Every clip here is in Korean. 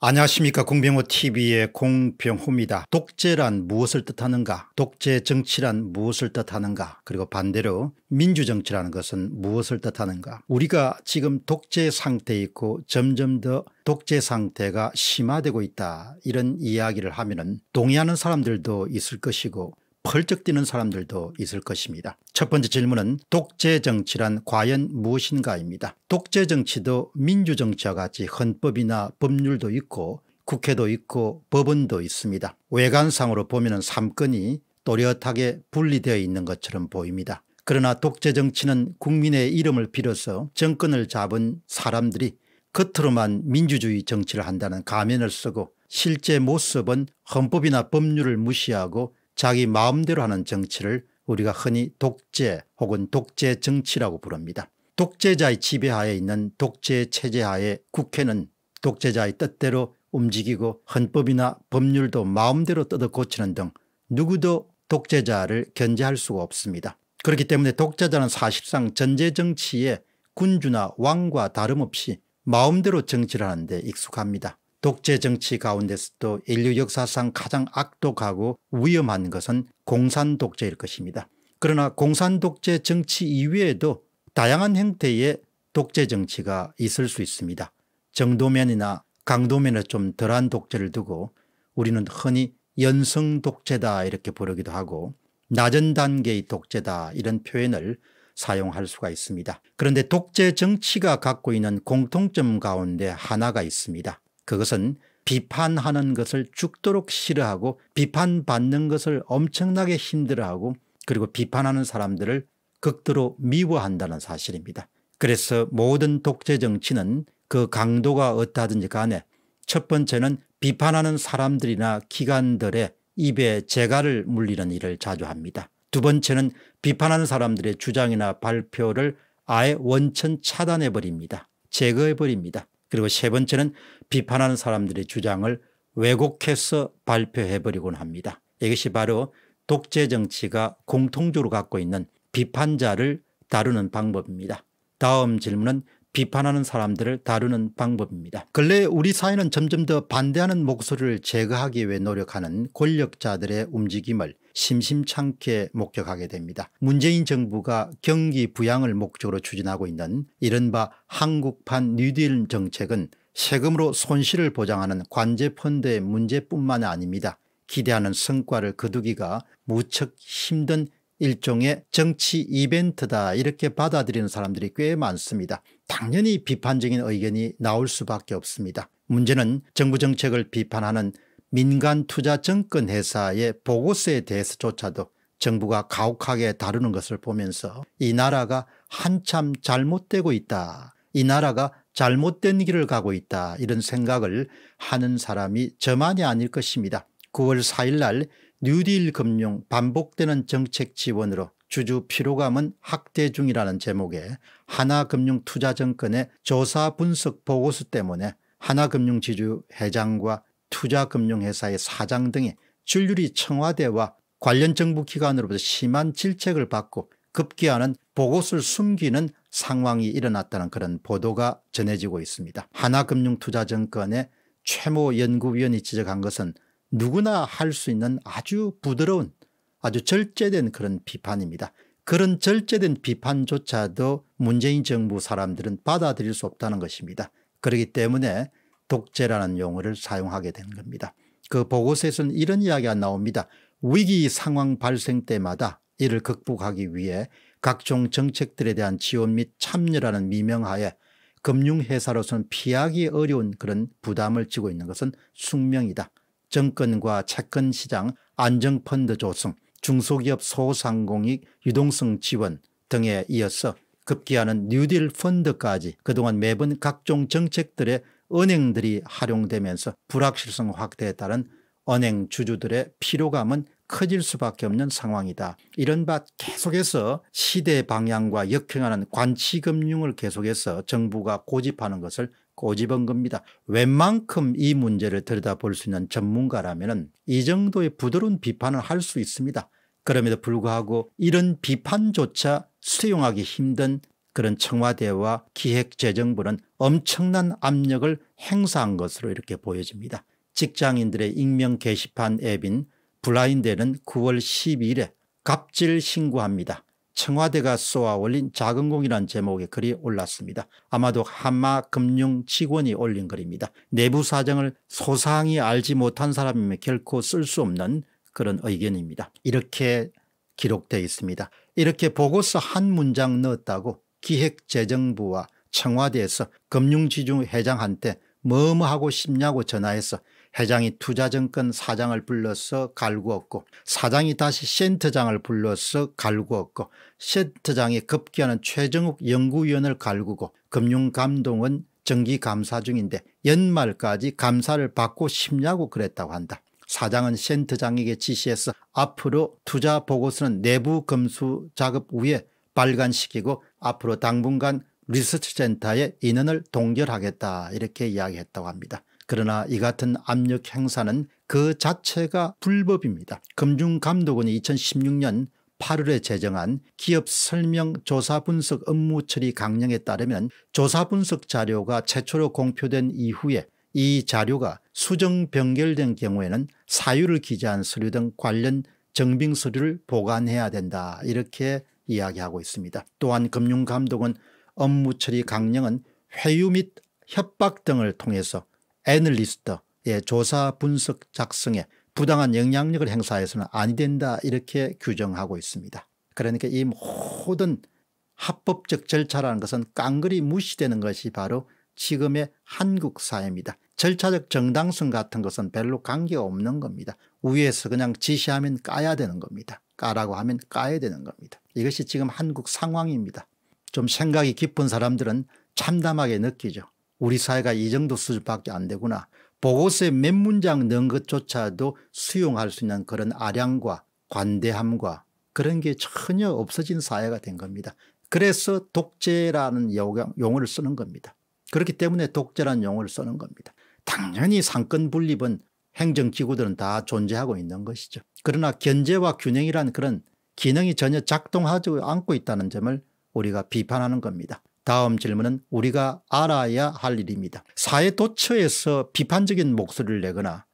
안녕하십니까 공병호TV의 공병호입니다. 독재란 무엇을 뜻하는가 독재 정치란 무엇을 뜻하는가 그리고 반대로 민주정치라는 것은 무엇을 뜻하는가 우리가 지금 독재 상태에 있고 점점 더 독재 상태가 심화되고 있다 이런 이야기를 하면 은 동의하는 사람들도 있을 것이고 펄쩍 뛰는 사람들도 있을 것입니다. 첫 번째 질문은 독재 정치란 과연 무엇인가입니다. 독재 정치도 민주 정치와 같이 헌법이나 법률도 있고 국회도 있고 법원도 있습니다. 외관상으로 보면 삼권이 또렷하게 분리되어 있는 것처럼 보입니다. 그러나 독재 정치는 국민의 이름을 빌어서 정권을 잡은 사람들이 겉으로만 민주주의 정치를 한다는 가면을 쓰고 실제 모습은 헌법이나 법률을 무시하고 자기 마음대로 하는 정치를 우리가 흔히 독재 혹은 독재 정치라고 부릅니다. 독재자의 지배하에 있는 독재 체제하에 국회는 독재자의 뜻대로 움직이고 헌법이나 법률도 마음대로 뜯어 고치는 등 누구도 독재자를 견제할 수가 없습니다. 그렇기 때문에 독재자는 사실상 전제정치에 군주나 왕과 다름없이 마음대로 정치를 하는데 익숙합니다. 독재 정치 가운데서도 인류 역사상 가장 악독하고 위험한 것은 공산 독재일 것입니다. 그러나 공산 독재 정치 이외에도 다양한 형태의 독재 정치가 있을 수 있습니다. 정도면이나 강도면에 좀 덜한 독재를 두고 우리는 흔히 연성 독재다 이렇게 부르기도 하고 낮은 단계의 독재다 이런 표현을 사용할 수가 있습니다. 그런데 독재 정치가 갖고 있는 공통점 가운데 하나가 있습니다. 그것은 비판하는 것을 죽도록 싫어하고 비판받는 것을 엄청나게 힘들어하고 그리고 비판하는 사람들을 극도로 미워한다는 사실입니다. 그래서 모든 독재 정치는 그 강도가 어떠하든지 간에 첫 번째는 비판하는 사람들이나 기관들의 입에 재갈을 물리는 일을 자주 합니다. 두 번째는 비판하는 사람들의 주장이나 발표를 아예 원천 차단해버립니다. 제거해버립니다. 그리고 세 번째는 비판하는 사람들의 주장을 왜곡해서 발표해버리곤 합니다. 이것이 바로 독재 정치가 공통적으로 갖고 있는 비판자를 다루는 방법입니다. 다음 질문은 비판하는 사람들을 다루는 방법입니다. 근래 우리 사회는 점점 더 반대하는 목소리를 제거하기 위해 노력하는 권력자들의 움직임을 심심찮게 목격하게 됩니다. 문재인 정부가 경기 부양을 목적으로 추진하고 있는 이른바 한국판 뉴딜 정책은 세금으로 손실을 보장하는 관제펀드의 문제뿐만 아닙니다. 기대하는 성과를 거두기가 무척 힘든 일종의 정치 이벤트다 이렇게 받아들이는 사람들이 꽤 많습니다. 당연히 비판적인 의견이 나올 수밖에 없습니다. 문제는 정부 정책을 비판하는 민간 투자 증권 회사의 보고서에 대해서조차도 정부가 가혹하게 다루는 것을 보면서 이 나라가 한참 잘못되고 있다. 이 나라가 잘못된 길을 가고 있다. 이런 생각을 하는 사람이 저만이 아닐 것입니다. 9월 4일 날 뉴딜 금융 반복되는 정책 지원으로 주주 피로감은 학대 중이라는 제목의 하나금융투자증권의 조사 분석 보고서 때문에 하나금융지주 회장과 투자금융회사의 사장 등이 줄줄이 청와대와 관련 정부기관으로부터 심한 질책을 받고 급기야는 보고서를 숨기는 상황이 일어났다는 그런 보도가 전해지고 있습니다. 하나금융투자증권의 최모 연구위원이 지적한 것은 누구나 할 수 있는 아주 부드러운 아주 절제된 그런 비판입니다. 그런 절제된 비판조차도 문재인 정부 사람들은 받아들일 수 없다는 것입니다. 그렇기 때문에 독재라는 용어를 사용하게 된 겁니다. 그 보고서에서는 이런 이야기가 나옵니다. 위기 상황 발생 때마다 이를 극복하기 위해 각종 정책들에 대한 지원 및 참여라는 미명하에 금융회사로서는 피하기 어려운 그런 부담을 지고 있는 것은 숙명이다. 정권과 채권시장 안정펀드 조성 중소기업 소상공인 유동성 지원 등에 이어서 급기야는 뉴딜 펀드까지 그동안 매번 각종 정책들의 은행들이 활용되면서 불확실성 확대에 따른 은행 주주들의 피로감은 커질 수밖에 없는 상황이다. 이런 바 계속해서 시대 방향과 역행하는 관치금융을 계속해서 정부가 고집하는 것을 꼬집은 겁니다. 웬만큼 이 문제를 들여다볼 수 있는 전문가라면 이 정도의 부드러운 비판을 할 수 있습니다. 그럼에도 불구하고 이런 비판조차 수용하기 힘든 그런 청와대와 기획재정부는 엄청난 압력을 행사한 것으로 이렇게 보여집니다. 직장인들의 익명 게시판 앱인 블라인드는 9월 12일에 갑질 신고합니다. 청와대가 쏘아 올린 작은 공이라는 제목의 글이 올랐습니다. 아마도 한마 금융 직원이 올린 글입니다. 내부 사정을 소상히 알지 못한 사람이면 결코 쓸 수 없는 그런 의견입니다. 이렇게 기록되어 있습니다. 이렇게 보고서 한 문장 넣었다고 기획재정부와 청와대에서 금융지주 회장한테 뭐뭐 하고 싶냐고 전화해서 회장이 투자증권 사장을 불러서 갈구었고 사장이 다시 센터장을 불러서 갈구었고 센터장이 급기야는 최정욱 연구위원을 갈구고 금융감독은 정기감사 중인데 연말까지 감사를 받고 싶냐고 그랬다고 한다. 사장은 센터장에게 지시해서 앞으로 투자 보고서는 내부 검수 작업 후에 발간시키고 앞으로 당분간 리서치센터에 인원을 동결하겠다 이렇게 이야기했다고 합니다. 그러나 이 같은 압력 행사는 그 자체가 불법입니다. 금융감독원이 2016년 8월에 제정한 기업 설명 조사 분석 업무 처리 강령에 따르면 조사 분석 자료가 최초로 공표된 이후에 이 자료가 수정 변결된 경우에는 사유를 기재한 서류 등 관련 정빙 서류를 보관해야 된다 이렇게 이야기하고 있습니다. 또한 금융감독은 업무 처리 강령은 회유 및 협박 등을 통해서 애널리스트 예, 조사 분석 작성에 부당한 영향력을 행사해서는 아니 된다 이렇게 규정하고 있습니다. 그러니까 이 모든 합법적 절차라는 것은 깡그리 무시되는 것이 바로 지금의 한국 사회입니다. 절차적 정당성 같은 것은 별로 관계가 없는 겁니다. 위에서 그냥 지시하면 까야 되는 겁니다. 까라고 하면 까야 되는 겁니다. 이것이 지금 한국 상황입니다. 좀 생각이 깊은 사람들은 참담하게 느끼죠. 우리 사회가 이 정도 수준밖에 안 되구나. 보고서에 몇 문장 넣은 것조차도 수용할 수 있는 그런 아량과 관대함과 그런 게 전혀 없어진 사회가 된 겁니다. 그래서 독재라는 용어를 쓰는 겁니다. 그렇기 때문에 독재라는 용어를 쓰는 겁니다. 당연히 상권 분립은 행정기구들은 다 존재하고 있는 것이죠. 그러나 견제와 균형이란 그런 기능이 전혀 작동하지 않고 있다는 점을 우리가 비판하는 겁니다. 다음 질문은 우리가 알아야 할 일입니다. 사회 도처에서 비판적인 목소리를 내거나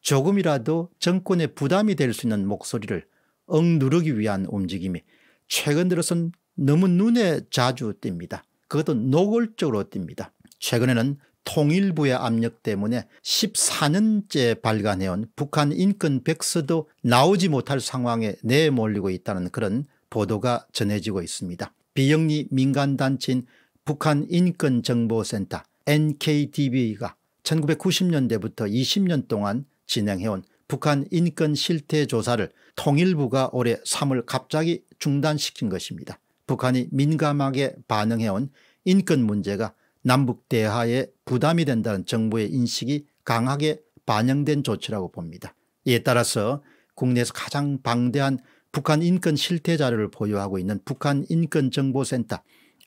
조금이라도 정권에 부담이 될 수 있는 목소리를 억누르기 위한 움직임이 최근 들어선 너무 눈에 자주 띕니다. 그것도 노골적으로 띕니다. 최근에는 통일부의 압력 때문에 14년째 발간해온 북한 인권 백서도 나오지 못할 상황에 내몰리고 있다는 그런 보도가 전해지고 있습니다. 비영리 민간단체인 북한 인권정보센터 NKTV가 1990년대부터 20년 동안 진행해온 북한 인권 실태 조사를 통일부가 올해 3월 갑자기 중단시킨 것입니다. 북한이 민감하게 반응해온 인권 문제가 남북 대화에 부담이 된다는 정부의 인식이 강하게 반영된 조치라고 봅니다. 이에 따라서 국내에서 가장 방대한 북한 인권 실태 자료를 보유하고 있는 북한 인권정보센터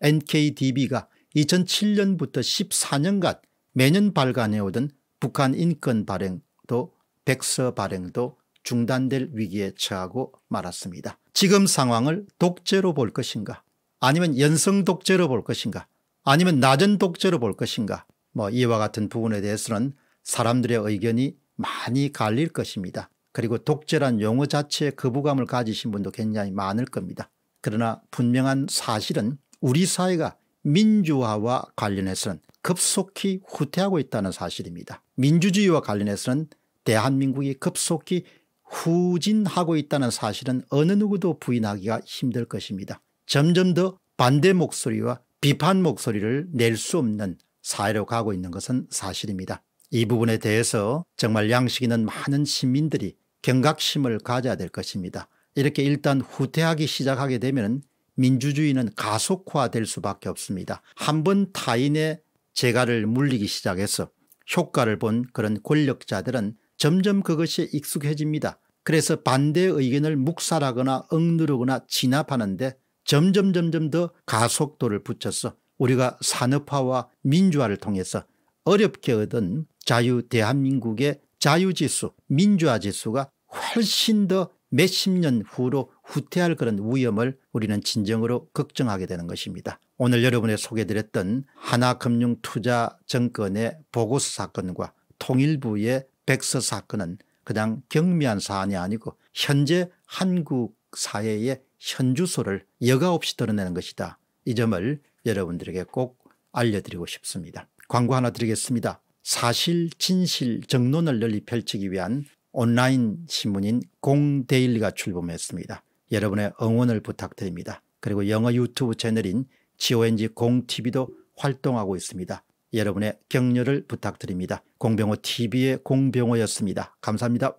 NKDB가 2007년부터 14년간 매년 발간해오던 북한 인권 발행도 백서 발행도 중단될 위기에 처하고 말았습니다. 지금 상황을 독재로 볼 것인가 아니면 연성 독재로 볼 것인가 아니면 낮은 독재로 볼 것인가 뭐 이와 같은 부분에 대해서는 사람들의 의견이 많이 갈릴 것입니다. 그리고 독재란 용어 자체에 거부감을 가지신 분도 굉장히 많을 겁니다. 그러나 분명한 사실은 우리 사회가 민주화와 관련해서는 급속히 후퇴하고 있다는 사실입니다. 민주주의와 관련해서는 대한민국이 급속히 후진하고 있다는 사실은 어느 누구도 부인하기가 힘들 것입니다. 점점 더 반대 목소리와 비판 목소리를 낼 수 없는 사회로 가고 있는 것은 사실입니다. 이 부분에 대해서 정말 양식 있는 많은 시민들이 경각심을 가져야 될 것입니다. 이렇게 일단 후퇴하기 시작하게 되면 민주주의는 가속화될 수밖에 없습니다. 한번 타인의 재갈을 물리기 시작해서 효과를 본 그런 권력자들은 점점 그것이 익숙해집니다. 그래서 반대 의견을 묵살하거나 억누르거나 진압하는데 점점 점점 더 가속도를 붙여서 우리가 산업화와 민주화를 통해서 어렵게 얻은 자유 대한민국의 자유지수 민주화지수가 훨씬 더 몇십 년 후로 후퇴할 그런 위험을 우리는 진정으로 걱정하게 되는 것입니다. 오늘 여러분의 소개드렸던 하나금융투자정권의 보고서 사건과 통일부의 백서 사건은 그냥 경미한 사안이 아니고 현재 한국 사회의 현주소를 여가 없이 드러내는 것이다. 이 점을 여러분들에게 꼭 알려드리고 싶습니다. 광고 하나 드리겠습니다. 사실 진실 정론을 널리 펼치기 위한 온라인 신문인 공데일리가 출범했습니다. 여러분의 응원을 부탁드립니다. 그리고 영어 유튜브 채널인 GONG 공TV도 활동하고 있습니다. 여러분의 격려를 부탁드립니다. 공병호TV의 공병호였습니다. 감사합니다.